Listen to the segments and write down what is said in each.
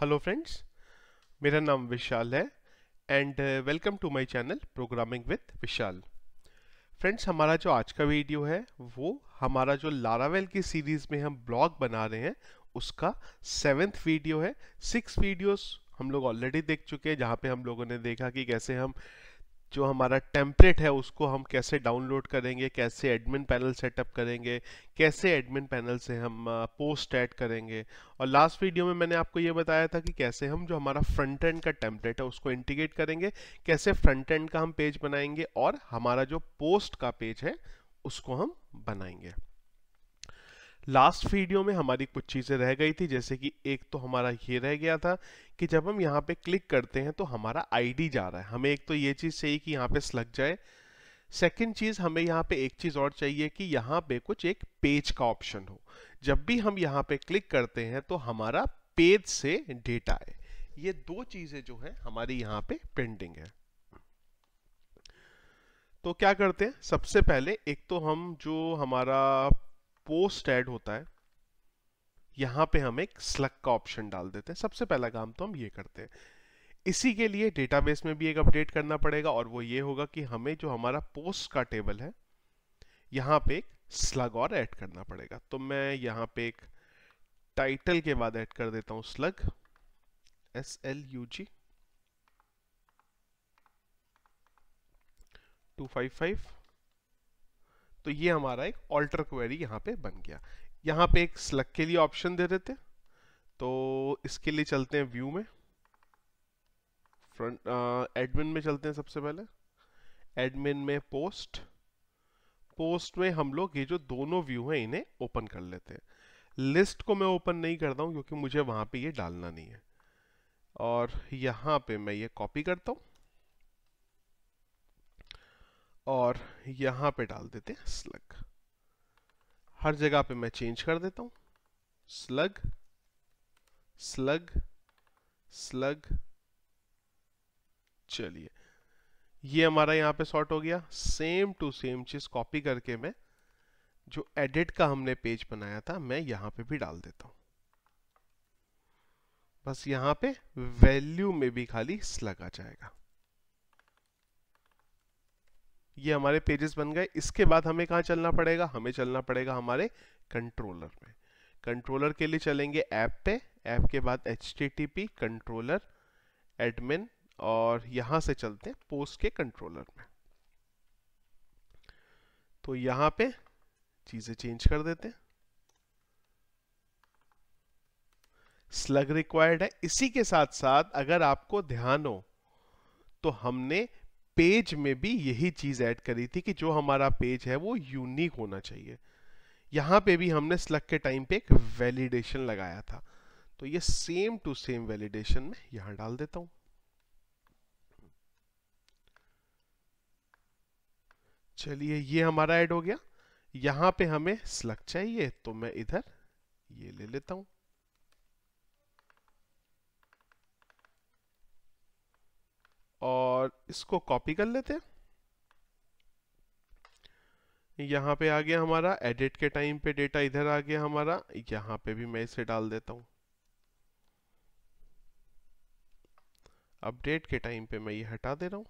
Hello friends मेरा नाम विशाल है and welcome to my channel programming with Vishal friends हमारा जो आज का वीडियो है वो हमारा जो लारावेल की सीरीज़ में हम ब्लॉग बना रहे हैं उसका सेवेंथ वीडियो है सिक्स वीडियोस हम लोग ऑलरेडी देख चुके हैं जहाँ पे हम लोगों ने देखा कि कैसे हम जो हमारा टेम्पलेट है उसको हम कैसे डाउनलोड करेंगे कैसे एडमिन पैनल सेटअप करेंगे कैसे एडमिन पैनल से हम पोस्ट ऐड करेंगे और लास्ट वीडियो में मैंने आपको ये बताया था कि कैसे हम जो हमारा फ्रंट एंड का टेम्पलेट है उसको इंटीग्रेट करेंगे कैसे फ्रंट एंड का हम पेज बनाएंगे और हमारा जो पोस्ट का पेज है उसको हम बनाएंगे लास्ट वीडियो में हमारी कुछ चीज़ें रह गई थी जैसे कि एक तो हमारा ये रह गया था कि जब हम यहाँ पे क्लिक करते हैं तो हमारा आईडी जा रहा है हमें एक तो ये चीज़ चाहिए कि यहाँ पे स्लग जाए सेकंड चीज़ हमें यहाँ पे एक चीज़ और चाहिए कि यहाँ पे कुछ एक पेज का ऑप्शन हो जब भी हम यहाँ पे क्लिक करते हैं तो हमारा पेज से डेटा आए ये दो चीज़ें जो है हमारी यहाँ पे पेंडिंग है तो क्या करते हैं सबसे पहले एक तो हम जो हमारा पोस्ट ऐड होता है यहां पे हम एक स्लग का ऑप्शन डाल देते हैं सबसे पहला काम तो हम ये करते हैं इसी के लिए डेटाबेस में भी एक अपडेट करना पड़ेगा और वो ये होगा कि हमें जो हमारा पोस्ट का टेबल है यहां पे एक स्लग और ऐड करना पड़ेगा तो मैं यहां पे एक टाइटल के बाद ऐड कर देता हूं slug S L U G two five five तो ये हमारा एक ऑल्टर क्वेरी यहाँ पे बन गया यहाँ पे एक स्लग के लिए ऑप्शन दे देते तो इसके लिए चलते हैं व्यू में फ्रंट एडमिन में चलते हैं सबसे पहले एडमिन में पोस्ट पोस्ट में हम लोग ये जो दोनों व्यू हैं इन्हें ओपन कर लेते हैं लिस्ट को मैं ओपन नहीं करता हूँ क्योंकि मुझे वहाँ पे ये डालना नहीं है और यहाँ पे मैं ये कॉपी करता हूँ और यहाँ पे डाल देते हैं स्लग हर जगह पे मैं चेंज कर देता हूँ स्लग स्लग स्लग चलिए ये हमारा यहाँ पे सॉर्ट हो गया सेम टू सेम चीज़ कॉपी करके मैं जो एडिट का हमने पेज बनाया था मैं यहाँ पे भी डाल देता हूँ बस यहाँ पे वैल्यू में भी खाली स्लग आ जाएगा ये हमारे पेजेस बन गए इसके बाद हमें कहाँ चलना पड़ेगा हमें चलना पड़ेगा हमारे कंट्रोलर में कंट्रोलर के लिए चलेंगे ऐप पे ऐप के बाद एच कंट्रोलर एडमिन और यहाँ से चलते हैं पोस्ट के कंट्रोलर में तो यहाँ पे चीज़ें चेंज कर देते हैं स्लग रिक्वायर्ड है इसी के साथ साथ अगर आपको ध्यान हो तो हमने पेज में भी यही चीज़ ऐड करी थी कि जो हमारा पेज है वो यूनिक होना चाहिए यहां पे भी हमने स्लग के टाइम पे एक वैलिडेशन लगाया था तो ये सेम टू सेम वैलिडेशन में यहां डाल देता हूं चलिए ये हमारा ऐड हो गया यहां पे हमें स्लग चाहिए तो मैं इधर ये ले लेता हूं और इसको कॉपी कर लेते हैं यहाँ पे आ गया हमारा एडिट के टाइम पे डेटा इधर आ गया हमारा यहाँ पे भी मैं इसे डाल देता हूँ अपडेट के टाइम पे मैं ये हटा दे रहा हूँ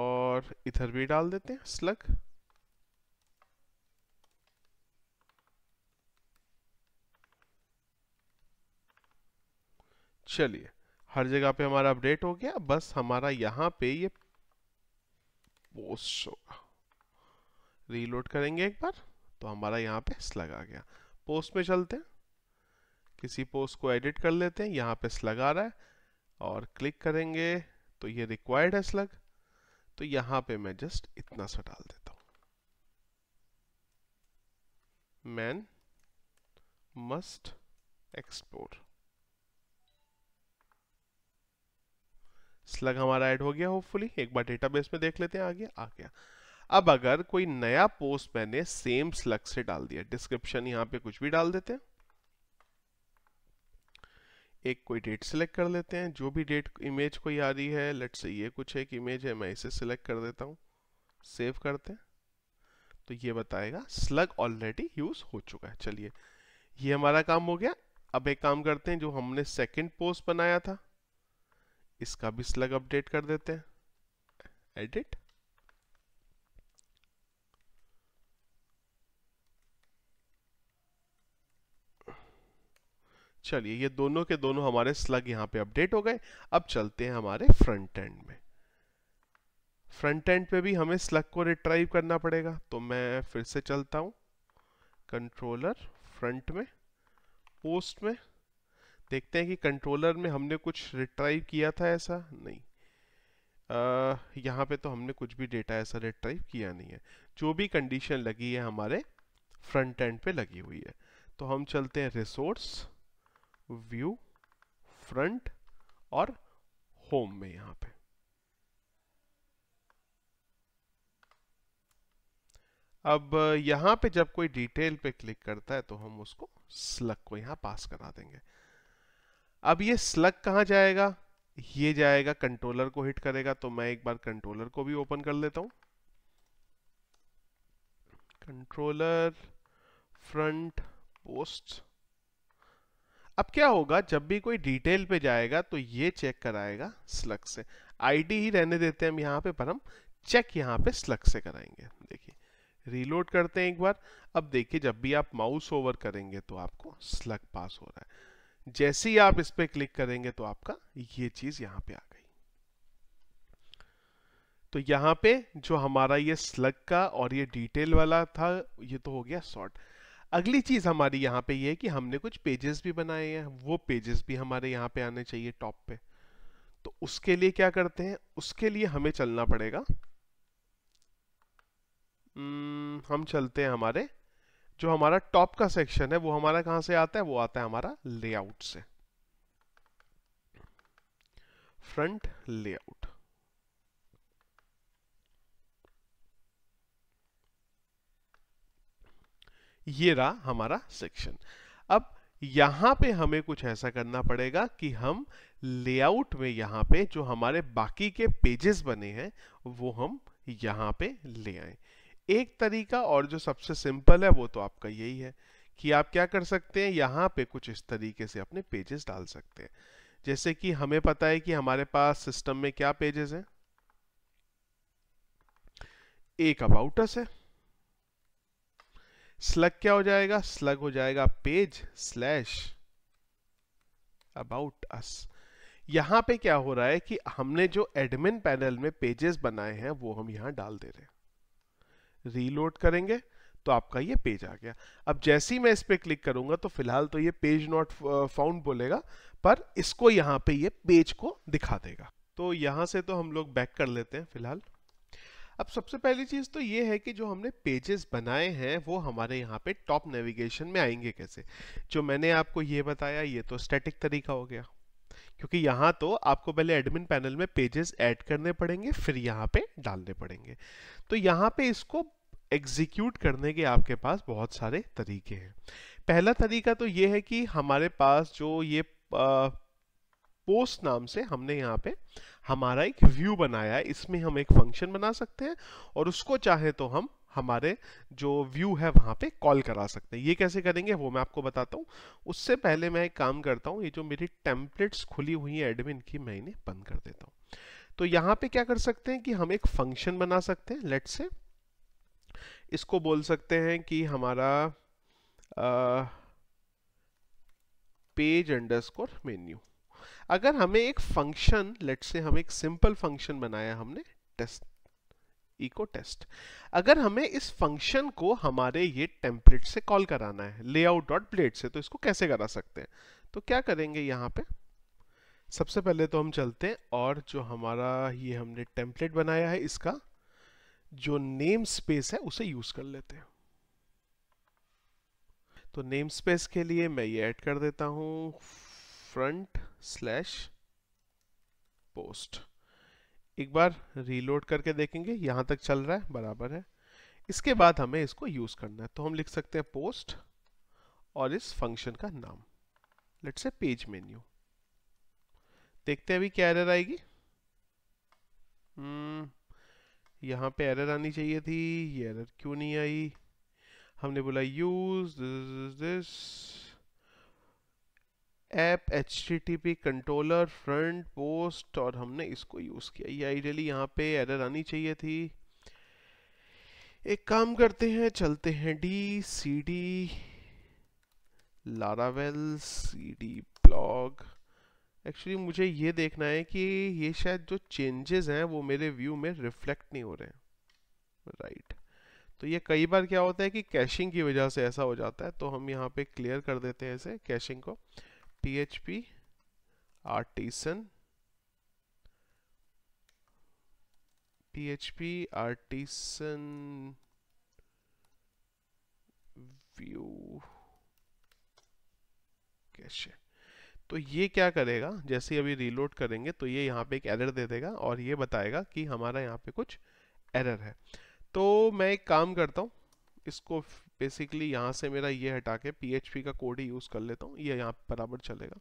और इधर भी डाल देते हैं स्लग चलिए हर जगह पे हमारा अपडेट हो गया बस हमारा यहाँ पे ये पोस्ट होगा रीलोड करेंगे एक बार तो हमारा यहाँ पे स्लग आ गया पोस्ट में चलते हैं किसी पोस्ट को एडिट कर लेते हैं यहाँ पे स्लग आ रहा है और क्लिक करेंगे तो ये रिक्वायर्ड है स्लग तो यहाँ पे मैं जस्ट इतना सा डाल देता हूँ मैन मस्ट एक्सपोर्ट स्लग हमारा ऐड हो गया होपफुली एक बार डेटाबेस में देख लेते हैं आ गया आ गया अब अगर कोई नया पोस्ट मैंने सेम स्लग से डाल दिया डिस्क्रिप्शन यहां पे कुछ भी डाल देते हैं एक कोई डेट सिलेक्ट कर लेते हैं जो भी डेट इमेज कोई आ रही है लेट से ये कुछ एक इमेज है मैं इसे सिलेक्ट कर देता हूं सेव करते हैं तो ये बताएगा स्लग ऑलरेडी यूज हो चुका है चलिए ये हमारा काम हो गया अब एक काम करते हैं जो हमने सेकंड पोस्ट बनाया था इसका भी स्लग अपडेट कर देते हैं एडिट चलिए ये दोनों के दोनों हमारे स्लग यहां पे अपडेट हो गए अब चलते हैं हमारे फ्रंट एंड में फ्रंट एंड पे भी हमें स्लग को रिट्राइव करना पड़ेगा तो मैं फिर से चलता हूं कंट्रोलर फ्रंट में पोस्ट में देखते हैं कि कंट्रोलर में हमने कुछ रिट्राइव किया था ऐसा नहीं आ, यहाँ पे तो हमने कुछ भी डेटा ऐसा रिट्राइव किया नहीं है जो भी कंडीशन लगी है हमारे फ्रंट एंड पे लगी हुई है तो हम चलते हैं रिसोर्स व्यू फ्रंट और होम में यहाँ पे अब यहाँ पे जब कोई डिटेल पे क्लिक करता है तो हम उसको स्लग को यहाँ पास करा देंगे अब ये स्लग कहाँ जाएगा ये जाएगा कंट्रोलर को हिट करेगा तो मैं एक बार कंट्रोलर को भी ओपन कर लेता हूं कंट्रोलर फ्रंट पोस्ट अब क्या होगा जब भी कोई डिटेल पे जाएगा तो ये चेक कराएगा स्लग से आईडी ही रहने देते हैं हम यहां पे पर हम चेक यहां पे स्लग से कराएंगे देखिए रीलोड करते हैं एक बार अब देखिए जब भी आप माउस ओवर करेंगे तो आपको स्लग पास हो रहा है जैसे ही आप इस पर क्लिक करेंगे तो आपका ये चीज यहां पे आ गई तो यहां पे जो हमारा ये स्लग का और ये डिटेल वाला था ये तो हो गया शॉर्ट अगली चीज हमारी यहां पे ये है कि हमने कुछ पेजेस भी बनाए हैं वो पेजेस भी हमारे यहां पे आने चाहिए टॉप पे तो उसके लिए क्या करते हैं उसके लिए हमें चलना पड़ेगा hmm, हम चलते हैं हमारे जो हमारा टॉप का सेक्शन है वो हमारा कहां से आता है वो आता है हमारा लेआउट से फ्रंट लेआउट ये रहा हमारा सेक्शन अब यहां पे हमें कुछ ऐसा करना पड़ेगा कि हम लेआउट में यहां पे जो हमारे बाकी के पेजेस बने हैं वो हम यहां पे ले आए एक तरीका और जो सबसे सिंपल है वो तो आपका यही है कि आप क्या कर सकते हैं यहाँ पे कुछ इस तरीके से अपने पेजेस डाल सकते हैं जैसे कि हमें पता है कि हमारे पास सिस्टम में क्या पेजेस हैं एक अबाउट अस है स्लग क्या हो जाएगा स्लग हो जाएगा पेज स्लैश अबाउट अस यहां पे क्या हो रहा है कि हमने जो एडमिन पैनल में पेजेस बनाए हैं वो हम यहां डाल दे रहे हैं रीलोड करेंगे तो आपका ये पेज आ गया अब जैसे ही मैं इस पर क्लिक करूंगा तो फिलहाल तो ये पेज नॉट फाउंड बोलेगा पर इसको यहाँ पे ये पेज को दिखा देगा तो यहाँ से तो हम लोग बैक कर लेते हैं फिलहाल अब सबसे पहली चीज़ तो ये है कि जो हमने पेजेस बनाए हैं वो हमारे यहाँ पे टॉप नेविगेशन में आएंगे कैसे जो मैंने आपको ये बताया ये तो स्टेटिक तरीका हो गया क्योंकि यहाँ तो आपको पहले एडमिन पैनल में पेजेस ऐड करने पड़ेंगे फिर यहाँ पे डालने पड़ेंगे तो यहाँ पे इसको एग्जीक्यूट करने के आपके पास बहुत सारे तरीके हैं पहला तरीका तो ये है कि हमारे पास जो ये आ, पोस्ट नाम से हमने यहाँ पे हमारा एक व्यू बनाया है इसमें हम एक फंक्शन बना सकते हैं और उसको चाहे तो हम हमारे जो व्यू है वहां पे कॉल करा सकते हैं ये कैसे करेंगे वो मैं आपको बताता हूँ उससे पहले मैं एक काम करता हूँ ये जो मेरी टेम्पलेट्स खुली हुई है एडमिन की मैं इन्हें बंद कर देता हूँ तो यहाँ पे क्या कर सकते हैं कि हम एक फंक्शन बना सकते हैं लेट से इसको बोल सकते हैं कि हमारा पेज अंडरस्कोर मेन्यू अगर हमें एक फंक्शन लेट से हम एक सिंपल फंक्शन बनाया हमने टेस्ट इको टेस्ट अगर हमें इस फंक्शन को हमारे ये टेम्पलेट से कॉल कराना है लेआउट डॉट प्लेट से तो इसको कैसे करा सकते हैं तो क्या करेंगे यहाँ पे सबसे पहले तो हम चलते हैं और जो हमारा ये हमने टेम्पलेट बनाया है इसका जो नेम स्पेस है उसे यूज कर लेते हैं तो नेम स्पेस के लिए मैं ये ऐड कर देता हूं फ्रंट स्लैश पोस्ट एक बार रीलोड करके देखेंगे यहाँ तक चल रहा है बराबर है इसके बाद हमें इसको यूज़ करना है तो हम लिख सकते हैं पोस्ट और इस फंक्शन का नाम लेट से पेज मेन्यू देखते हैं अभी क्या एरर आएगी हम्म, यहाँ पे एरर आनी चाहिए थी ये एरर क्यों नहीं आई हमने बोला use this app H controller front post और हमने इसको यूज़ किया ये आइडियली यहाँ पे एरर आनी चाहिए थी एक काम करते हैं चलते हैं D C D Laravel C D blog actually मुझे ये देखना है कि ये शायद जो चेंजेस हैं वो मेरे व्यू में रिफ्लेक्ट नहीं हो रहे हैं राइट right. तो ये कई बार क्या होता है कि कैशिंग की वजह से ऐसा हो जाता है तो हम यहाँ पे क्लियर कर देते हैं इसे कैशिंग को php artisan PHP artisan view cache तो ये क्या करेगा जैसे अभी रीलोड करेंगे तो ये यहाँ पे एक एरर दे देगा और ये बताएगा कि हमारा यहाँ पे कुछ एरर है तो मैं एक काम करता हूँ इसको बेसिकली यहाँ से मेरा ये हटा के पी का कोड ही यूज़ कर लेता हूँ ये यहाँ बराबर चलेगा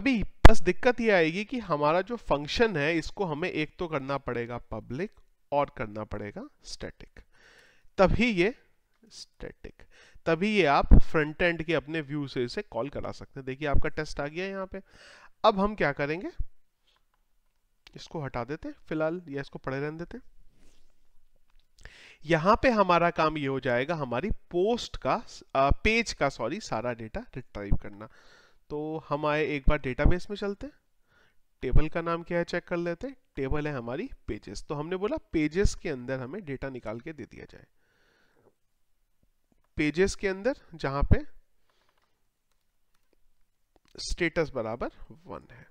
अभी बस दिक्कत ये आएगी कि हमारा जो फंक्शन है इसको हमें एक तो करना पड़ेगा पब्लिक और करना पड़ेगा स्टैटिक तभी ये स्टैटिक तभी ये आप फ्रंट एंड के अपने व्यू से इसे कॉल करा सकते हैं देखिए आपका टेस्ट आ गया यहाँ पे अब हम क्या करेंगे इसको हटा देते फिलहाल या इसको पढ़े रहने देते यहाँ पे हमारा काम ये हो जाएगा हमारी पोस्ट का पेज का सॉरी सारा डेटा रिट्राइव करना तो हम आए एक बार डेटाबेस में चलते हैं टेबल का नाम क्या है चेक कर लेते हैं टेबल है हमारी पेजेस तो हमने बोला पेजेस के अंदर हमें डेटा निकाल के दे दिया जाए पेजेस के अंदर जहां पे स्टेटस बराबर वन है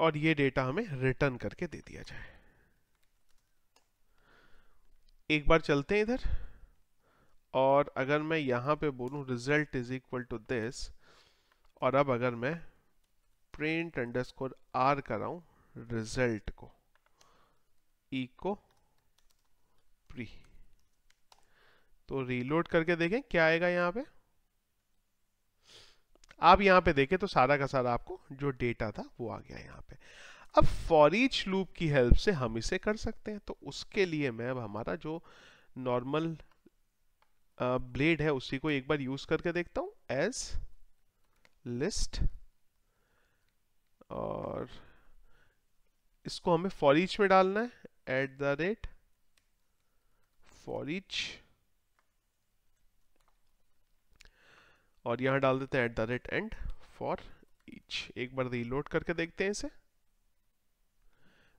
और ये डेटा हमें रिटर्न करके दे दिया जाए एक बार चलते हैं इधर और अगर मैं यहां पे बोलू result is equal to this और अब अगर मैं प्रिंट अंडरस्कोर आर कराऊं रिजल्ट को इको प्री तो रीलोड करके देखें क्या आएगा यहां पे आप यहाँ पे देखें तो सारा का सारा आपको जो डेटा था वो आ गया यहाँ पे अब फॉर ईच लूप की हेल्प से हम इसे कर सकते हैं तो उसके लिए मैं अब हमारा जो नॉर्मल ब्लेड है उसी को एक बार यूज करके देखता हूँ एज लिस्ट और इसको हमें फॉर ईच में डालना है at the rate for each और यहाँ डाल देते हैं at the rate and for each एक बार रीलोड करके देखते हैं इसे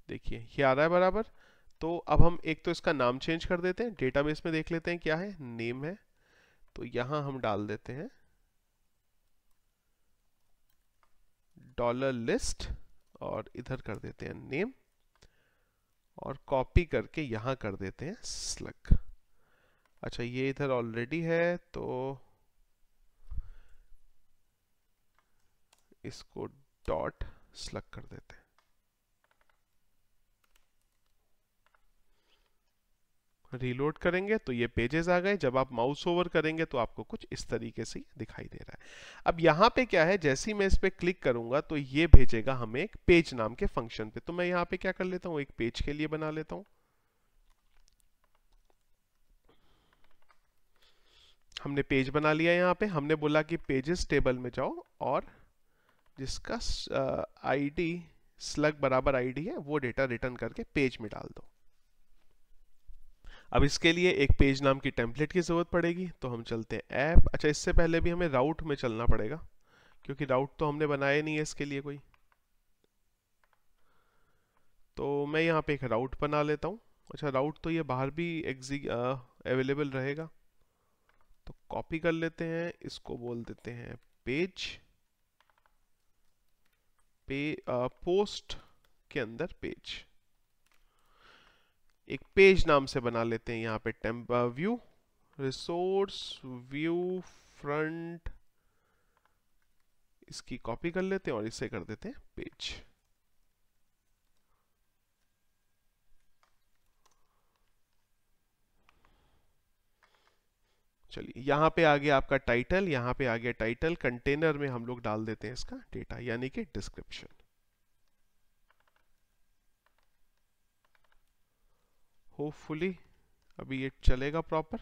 देखिए ये आ रहा है बराबर तो अब हम एक तो इसका नाम चेंज कर देते हैं डेटाबेस में देख लेते हैं क्या है नेम है तो यहाँ हम डाल देते हैं डॉलर लिस्ट और इधर कर देते हैं नेम और कॉपी करके यहाँ कर देते हैं स्लग अच्छा ये इधर ऑलरेडी है तो इसको डॉट स्लग कर देते हैं रीलोड करेंगे तो ये पेजेस आ गए जब आप माउस ओवर करेंगे तो आपको कुछ इस तरीके से दिखाई दे रहा है अब यहाँ पे क्या है जैसे ही मैं इस पर क्लिक करूंगा तो ये भेजेगा हमें एक पेज नाम के फंक्शन पे तो मैं यहाँ पे क्या कर लेता हूँ एक पेज के लिए बना लेता हूँ हमने पेज बना लिया यहाँ पे हमने बोला कि पेजेस टेबल में जाओ और जिसका आईडी स्लग बराबर आईडी है वो डेटा रिटर्न करके पेज में डाल दो अब इसके लिए एक पेज नाम की टेम्पलेट की ज़रूरत पड़ेगी तो हम चलते हैं ऐप अच्छा इससे पहले भी हमें राउट में चलना पड़ेगा क्योंकि राउट तो हमने बनाया नहीं है इसके लिए कोई तो मैं यहाँ पे एक राउट बना लेता हूँ अच्छा राउट तो ये बाहर भी एग्जी अवेलेबल रहेगा तो कॉपी कर लेते हैं इसको बोल देते हैं पेज पे पोस्ट के अंदर पेज एक पेज नाम से बना लेते हैं यहां पे temp view resource view front इसकी कॉपी कर लेते हैं और इसे कर देते हैं पेज चलिए यहाँ पे आ गया आपका टाइटल यहाँ पे आ गया टाइटल कंटेनर में हम लोग डाल देते हैं इसका डेटा यानी कि डिस्क्रिप्शन होपफुली अभी ये चलेगा प्रॉपर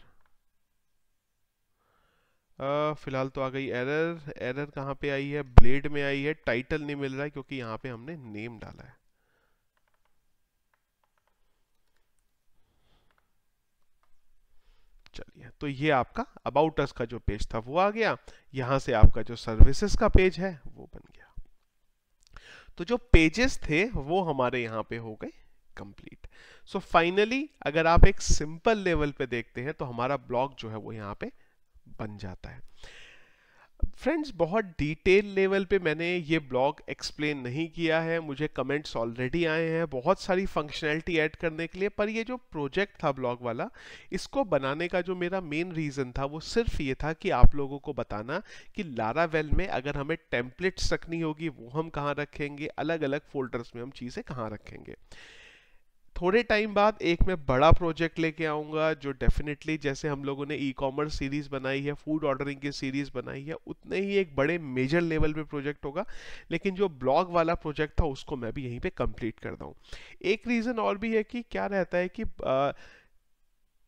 फिलहाल तो आ गई एरर एरर कहाँ पे आई है ब्लेड में आई है टाइटल नहीं मिल रहा है क्योंकि यहाँ पे हमने नेम डाला है चलिए तो ये आपका अबाउट अस का जो पेज था वो आ गया यहां से आपका जो सर्विसेज का पेज है वो बन गया तो जो पेजेस थे वो हमारे यहाँ पे हो गए कंप्लीट सो फाइनली अगर आप एक सिंपल लेवल पे देखते हैं तो हमारा ब्लॉग जो है वो यहाँ पे बन जाता है फ्रेंड्स बहुत डिटेल लेवल पे मैंने ये ब्लॉग एक्सप्लेन नहीं किया है मुझे कमेंट्स ऑलरेडी आए हैं बहुत सारी फंक्शनैलिटी ऐड करने के लिए पर ये जो प्रोजेक्ट था ब्लॉग वाला इसको बनाने का जो मेरा मेन रीज़न था वो सिर्फ ये था कि आप लोगों को बताना कि लारा वेल में अगर हमें टेम्पलेट्स रखनी होगी वो हम कहाँ रखेंगे अलग अलग फोल्डर्स में हम चीज़ें कहाँ रखेंगे थोड़े टाइम बाद एक मैं बड़ा प्रोजेक्ट लेके आऊँगा जो डेफिनेटली जैसे हम लोगों ने ई कॉमर्स सीरीज़ बनाई है फूड ऑर्डरिंग की सीरीज़ बनाई है उतने ही एक बड़े मेजर लेवल पे प्रोजेक्ट होगा लेकिन जो ब्लॉग वाला प्रोजेक्ट था उसको मैं भी यहीं पे कंप्लीट कर दूँ एक रीज़न और भी है कि क्या रहता है कि आ,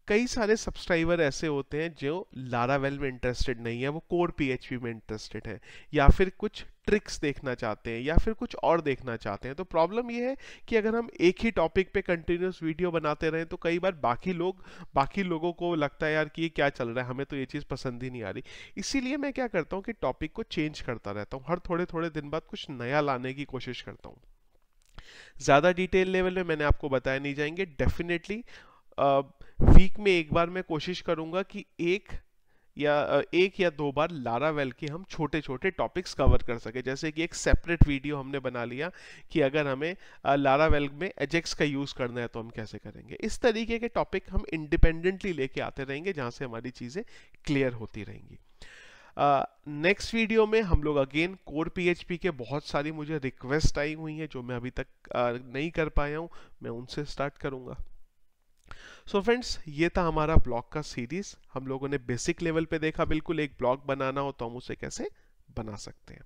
कई सारे सब्सक्राइबर ऐसे होते हैं जो लारावेल में इंटरेस्टेड नहीं है वो कोर पीएचपी में इंटरेस्टेड है या फिर कुछ ट्रिक्स देखना चाहते हैं या फिर कुछ और देखना चाहते हैं तो प्रॉब्लम ये है कि अगर हम एक ही टॉपिक पे कंटिन्यूस वीडियो बनाते रहें तो कई बार बाकी लोग बाकी लोगों को लगता है यार कि ये क्या चल रहा है हमें तो ये चीज़ पसंद ही नहीं आ रही इसीलिए मैं क्या करता हूँ कि टॉपिक को चेंज करता रहता हूँ हर थोड़े थोड़े दिन बाद कुछ नया लाने की कोशिश करता हूँ ज़्यादा डिटेल लेवल में मैंने आपको बताया नहीं जाएंगे डेफिनेटली वीक में एक बार मैं कोशिश करूँगा कि एक या एक या दो बार लारावेल के हम छोटे छोटे टॉपिक्स कवर कर सके जैसे कि एक सेपरेट वीडियो हमने बना लिया कि अगर हमें लारावेल में एजेक्स का यूज़ करना है तो हम कैसे करेंगे इस तरीके के टॉपिक हम इंडिपेंडेंटली लेके आते रहेंगे जहाँ से हमारी चीज़ें क्लियर होती रहेंगी नेक्स्ट uh, वीडियो में हम लोग अगेन कोर पीएचपी के बहुत सारी मुझे रिक्वेस्ट आई हुई हैं जो मैं अभी तक uh, नहीं कर पाया हूँ मैं उनसे स्टार्ट करूँगा सो so फ्रेंड्स ये था हमारा ब्लॉक का सीरीज हम लोगों ने बेसिक लेवल पे देखा बिल्कुल एक ब्लॉक बनाना हो तो हम उसे कैसे बना सकते हैं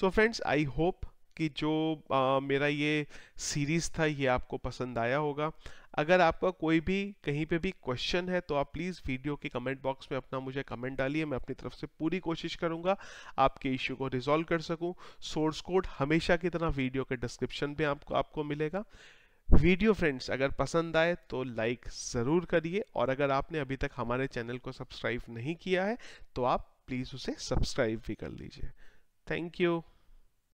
सो फ्रेंड्स आई होप कि जो आ, मेरा ये सीरीज़ था ये आपको पसंद आया होगा अगर आपका कोई भी कहीं पे भी क्वेश्चन है तो आप प्लीज़ वीडियो के कमेंट बॉक्स में अपना मुझे कमेंट डालिए मैं अपनी तरफ से पूरी कोशिश करूंगा आपके इश्यू को रिजॉल्व कर सकूँ सोर्स कोड हमेशा की तरह वीडियो के डिस्क्रिप्शन पे आपको आपको मिलेगा वीडियो फ्रेंड्स अगर पसंद आए तो लाइक ज़रूर करिए और अगर आपने अभी तक हमारे चैनल को सब्सक्राइब नहीं किया है तो आप प्लीज़ उसे सब्सक्राइब भी कर लीजिए थैंक यू